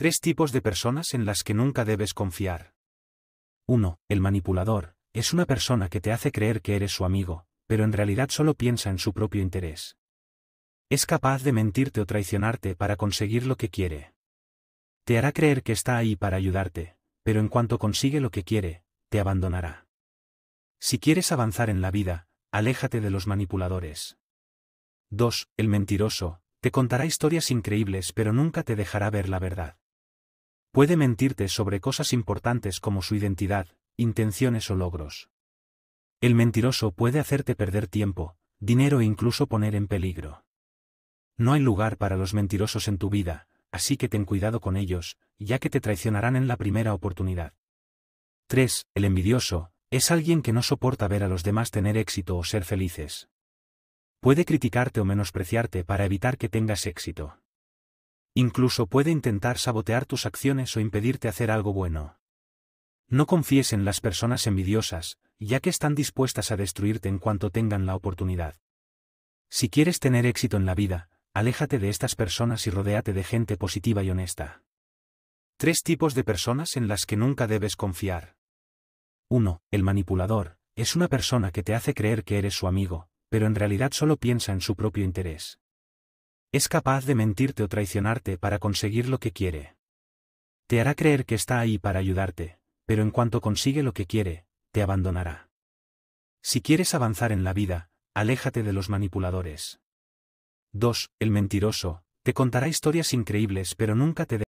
Tres tipos de personas en las que nunca debes confiar. 1. El manipulador, es una persona que te hace creer que eres su amigo, pero en realidad solo piensa en su propio interés. Es capaz de mentirte o traicionarte para conseguir lo que quiere. Te hará creer que está ahí para ayudarte, pero en cuanto consigue lo que quiere, te abandonará. Si quieres avanzar en la vida, aléjate de los manipuladores. 2. El mentiroso, te contará historias increíbles pero nunca te dejará ver la verdad. Puede mentirte sobre cosas importantes como su identidad, intenciones o logros. El mentiroso puede hacerte perder tiempo, dinero e incluso poner en peligro. No hay lugar para los mentirosos en tu vida, así que ten cuidado con ellos, ya que te traicionarán en la primera oportunidad. 3. El envidioso, es alguien que no soporta ver a los demás tener éxito o ser felices. Puede criticarte o menospreciarte para evitar que tengas éxito. Incluso puede intentar sabotear tus acciones o impedirte hacer algo bueno. No confíes en las personas envidiosas, ya que están dispuestas a destruirte en cuanto tengan la oportunidad. Si quieres tener éxito en la vida, aléjate de estas personas y rodéate de gente positiva y honesta. Tres tipos de personas en las que nunca debes confiar. 1. El manipulador, es una persona que te hace creer que eres su amigo, pero en realidad solo piensa en su propio interés. Es capaz de mentirte o traicionarte para conseguir lo que quiere. Te hará creer que está ahí para ayudarte, pero en cuanto consigue lo que quiere, te abandonará. Si quieres avanzar en la vida, aléjate de los manipuladores. 2. El mentiroso, te contará historias increíbles pero nunca te